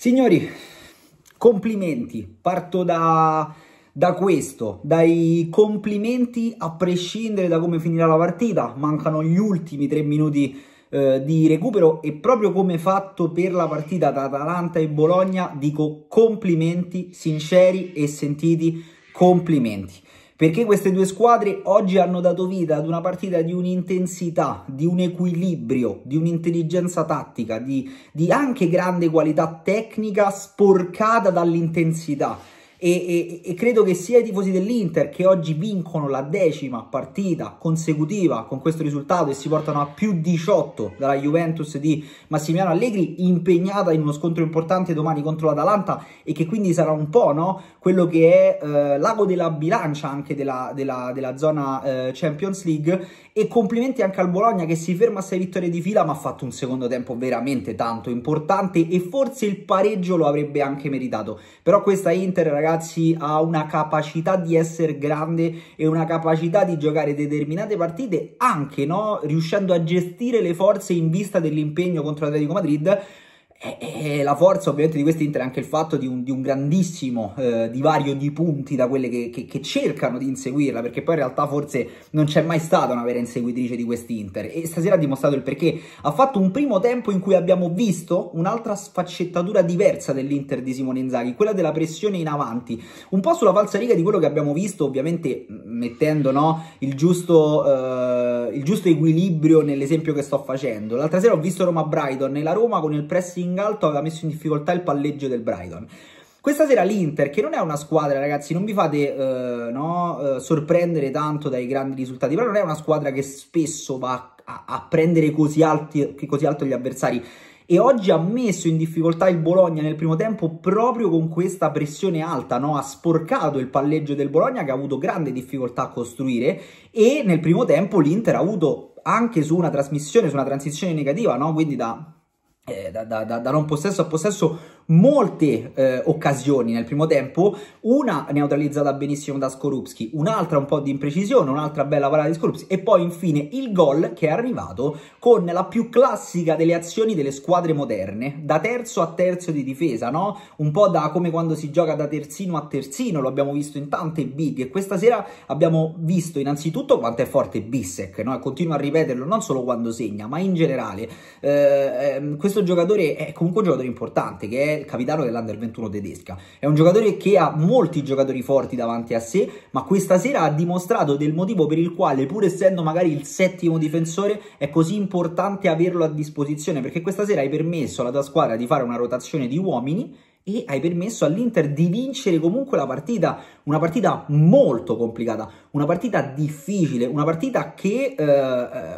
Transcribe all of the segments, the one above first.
Signori, complimenti, parto da, da questo, dai complimenti a prescindere da come finirà la partita, mancano gli ultimi tre minuti eh, di recupero e proprio come fatto per la partita tra Atalanta e Bologna dico complimenti sinceri e sentiti complimenti perché queste due squadre oggi hanno dato vita ad una partita di un'intensità, di un equilibrio, di un'intelligenza tattica, di, di anche grande qualità tecnica sporcata dall'intensità e, e, e, credo che sia i tifosi dell'Inter che oggi vincono la decima partita consecutiva con questo risultato e si portano a più 18 dalla Juventus di Massimiliano Allegri impegnata in uno scontro importante domani contro l'Atalanta e che quindi sarà un po' no? quello che è eh, l'ago della bilancia anche della, della, della zona eh, Champions League e complimenti anche al Bologna che si ferma a 6 vittorie di fila ma ha fatto un secondo tempo veramente tanto importante e forse il pareggio lo avrebbe anche meritato però questa Inter ragazzi ragazzi ha una capacità di essere grande e una capacità di giocare determinate partite anche no? riuscendo a gestire le forze in vista dell'impegno contro l'Atletico Madrid e la forza ovviamente di questa Inter è anche il fatto di un, di un grandissimo eh, divario di punti da quelle che, che, che, cercano di inseguirla, perché poi in realtà forse non c'è mai stata una vera inseguitrice di quest'Inter e stasera ha dimostrato il perché. Ha fatto un primo tempo in cui abbiamo visto un'altra sfaccettatura diversa dell'Inter di Simone Inzaghi, quella della pressione in avanti, un po' sulla falsariga di quello che abbiamo visto, ovviamente mettendo no, il, giusto, eh, il giusto equilibrio nell'esempio che sto facendo. L'altra sera ho visto Roma-Brighton e la Roma con il pressing in alto aveva messo in difficoltà il palleggio del Brighton. Questa sera l'Inter, che non è una squadra, ragazzi, non vi fate eh, no, eh, sorprendere tanto dai grandi risultati, però non è una squadra che spesso va a, a prendere così, alti, così alto gli avversari e oggi ha messo in difficoltà il Bologna nel primo tempo proprio con questa pressione alta, no? ha sporcato il palleggio del Bologna che ha avuto grande difficoltà a costruire e nel primo tempo l'Inter ha avuto anche su una trasmissione, su una transizione negativa, no? quindi da eh, da, da, da, da, non possesso a possesso molte eh, occasioni nel primo tempo, una neutralizzata benissimo da Skorupski, un'altra un po' di imprecisione, un'altra bella parata di Skorupski e poi infine il gol che è arrivato con la più classica delle azioni delle squadre moderne, da terzo a terzo di difesa, no? Un po' da come quando si gioca da terzino a terzino, lo abbiamo visto in tante big e questa sera abbiamo visto innanzitutto quanto è forte Bissek, no? Continua a ripeterlo non solo quando segna, ma in generale. Eh, ehm, questo giocatore è comunque un giocatore importante che è il capitano dell'Under 21 tedesca. È un giocatore che ha molti giocatori forti davanti a sé, ma questa sera ha dimostrato del motivo per il quale, pur essendo magari il settimo difensore, è così importante averlo a disposizione, perché questa sera hai permesso alla tua squadra di fare una rotazione di uomini e hai permesso all'Inter di vincere comunque la partita, una partita molto complicata, una partita difficile, una partita che eh,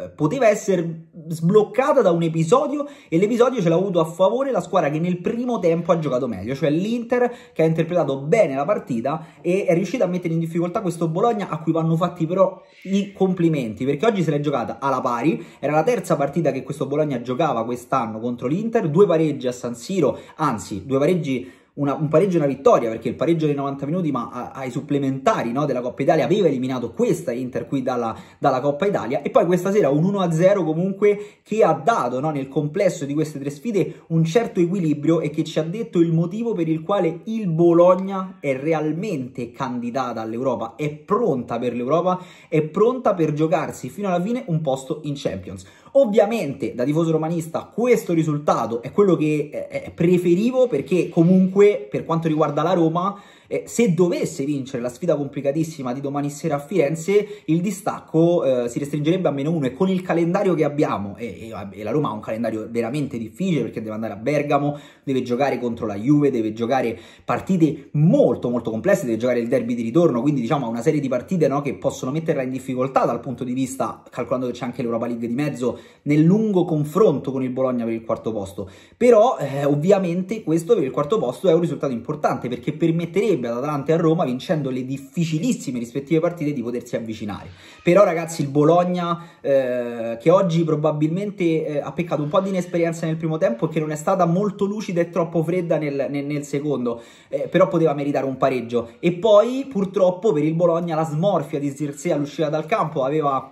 eh poteva essere sbloccata da un episodio e l'episodio ce l'ha avuto a favore la squadra che nel primo tempo ha giocato meglio, cioè l'Inter che ha interpretato bene la partita e è riuscita a mettere in difficoltà questo Bologna a cui vanno fatti però i complimenti perché oggi se l'è giocata alla pari, era la terza partita che questo Bologna giocava quest'anno contro l'Inter, due pareggi a San Siro, anzi due pareggi una, un pareggio e una vittoria, perché il pareggio dei 90 minuti, ma a, ai supplementari no, della Coppa Italia aveva eliminato questa Inter qui dalla, dalla, Coppa Italia. E poi questa sera un 1-0 comunque che ha dato no, nel complesso di queste tre sfide un certo equilibrio e che ci ha detto il motivo per il quale il Bologna è realmente candidata all'Europa, è pronta per l'Europa, è pronta per giocarsi fino alla fine un posto in Champions. Ovviamente da tifoso romanista questo risultato è quello che eh, preferivo perché comunque per quanto riguarda la Roma eh, se dovesse vincere la sfida complicatissima di domani sera a Firenze, il distacco eh, si restringerebbe a meno 1 e con il calendario che abbiamo, e, e, e, la Roma ha un calendario veramente difficile perché deve andare a Bergamo, deve giocare contro la Juve, deve giocare partite molto molto complesse, deve giocare il derby di ritorno, quindi diciamo ha una serie di partite no, che possono metterla in difficoltà dal punto di vista, calcolando che c'è anche l'Europa League di mezzo, nel lungo confronto con il Bologna per il quarto posto. Però eh, ovviamente questo per il quarto posto è un risultato importante perché permetterebbe consentirebbe ad Atalanta e a Roma, vincendo le difficilissime rispettive partite, di potersi avvicinare. Però ragazzi il Bologna, eh, che oggi probabilmente eh, ha peccato un po' di inesperienza nel primo tempo e che non è stata molto lucida e troppo fredda nel, nel, nel secondo, eh, però poteva meritare un pareggio. E poi purtroppo per il Bologna la smorfia di Zirze all'uscita dal campo aveva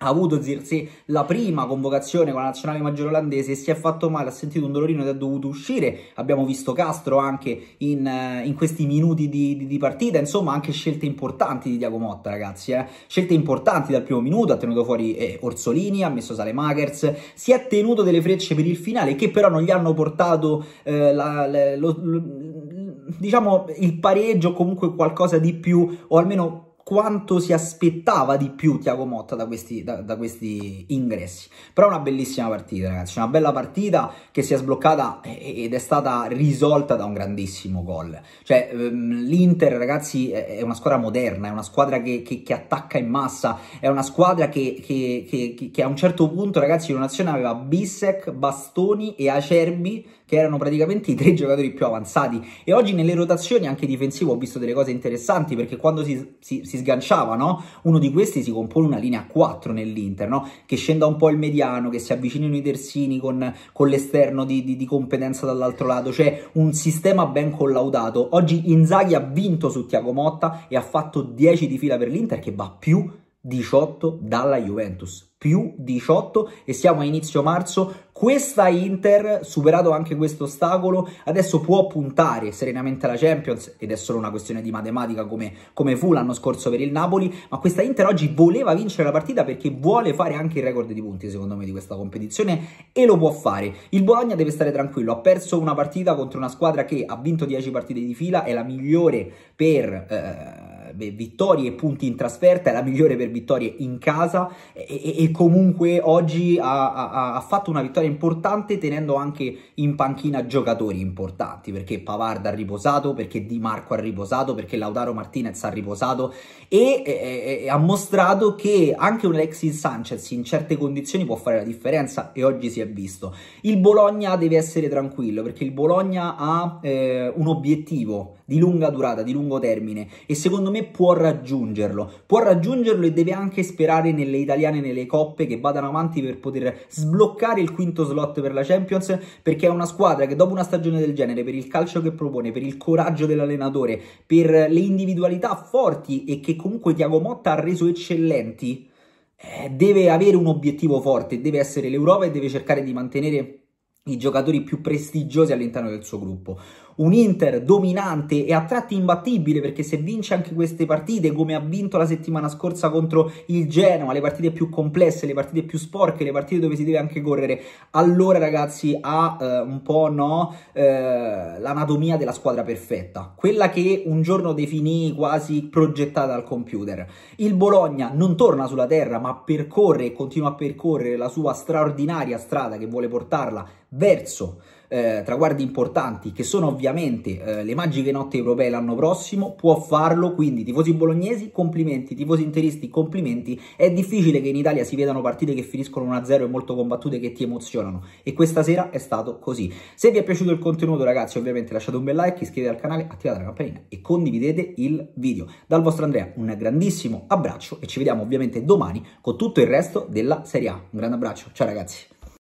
ha avuto Zirzi la prima convocazione con la nazionale maggiore olandese si è fatto male, ha sentito un dolorino ed è dovuto uscire, abbiamo visto Castro anche in, eh, in questi minuti di, di, di, partita, insomma anche scelte importanti di Diago Motta ragazzi, eh? scelte importanti dal primo minuto, ha tenuto fuori eh, Orsolini, ha messo Sale Salemagers, si è tenuto delle frecce per il finale che però non gli hanno portato eh, la, la, lo, lo, diciamo il pareggio o comunque qualcosa di più o almeno quanto si aspettava di più Tiago Motta da questi, da, da questi, ingressi. Però è una bellissima partita, ragazzi. Una bella partita che si è sbloccata ed è stata risolta da un grandissimo gol. Cioè, ehm, l'Inter, ragazzi, è una squadra moderna, è una squadra che, che, che attacca in massa, è una squadra che, che, a un certo punto, ragazzi, in un'azione aveva Bissec, Bastoni e Acerbi che erano praticamente i tre giocatori più avanzati e oggi nelle rotazioni anche difensivo ho visto delle cose interessanti perché quando si, si, si sganciava no? uno di questi si compone una linea a 4 nell'Inter no? che scenda un po' il mediano che si avvicinino i terzini con, con l'esterno di, di, di competenza dall'altro lato cioè un sistema ben collaudato oggi Inzaghi ha vinto su Tiago Motta e ha fatto 10 di fila per l'Inter che va più 18 dalla Juventus, più 18 e siamo a inizio marzo. Questa Inter, superato anche questo ostacolo, adesso può puntare serenamente alla Champions ed è solo una questione di matematica come, come fu l'anno scorso per il Napoli, ma questa Inter oggi voleva vincere la partita perché vuole fare anche il record di punti secondo me di questa competizione e lo può fare. Il Bologna deve stare tranquillo, ha perso una partita contro una squadra che ha vinto 10 partite di fila, è la migliore per... Eh, eh, vittorie e punti in trasferta, è la migliore per vittorie in casa e, e comunque oggi ha, ha, ha, fatto una vittoria importante tenendo anche in panchina giocatori importanti perché Pavard ha riposato, perché Di Marco ha riposato, perché Lautaro Martinez ha riposato e, e, e ha mostrato che anche un Alexis Sanchez in certe condizioni può fare la differenza e oggi si è visto. Il Bologna deve essere tranquillo perché il Bologna ha eh, un obiettivo di lunga durata, di lungo termine e secondo me me può raggiungerlo, può raggiungerlo e deve anche sperare nelle italiane, nelle coppe che vadano avanti per poter sbloccare il quinto slot per la Champions, perché è una squadra che dopo una stagione del genere, per il calcio che propone, per il coraggio dell'allenatore, per le individualità forti e che comunque Tiago Motta ha reso eccellenti, eh, deve avere un obiettivo forte, deve essere l'Europa e deve cercare di mantenere i giocatori più prestigiosi all'interno del suo gruppo un Inter dominante e a tratti imbattibile perché se vince anche queste partite come ha vinto la settimana scorsa contro il Genoa, le partite più complesse, le partite più sporche, le partite dove si deve anche correre, allora ragazzi ha eh, un po' no, eh, l'anatomia della squadra perfetta, quella che un giorno definì quasi progettata al computer. Il Bologna non torna sulla terra ma percorre e continua a percorrere la sua straordinaria strada che vuole portarla verso eh, traguardi importanti che sono ovviamente eh, le magiche notti europee l'anno prossimo, può farlo, quindi tifosi bolognesi complimenti, tifosi interisti complimenti, è difficile che in Italia si vedano partite che finiscono 1-0 e molto combattute che ti emozionano e questa sera è stato così. Se vi è piaciuto il contenuto ragazzi ovviamente lasciate un bel like, iscrivetevi al canale, attivate la campanella e condividete il video. Dal vostro Andrea un grandissimo abbraccio e ci vediamo ovviamente domani con tutto il resto della Serie A. Un grande abbraccio, ciao ragazzi!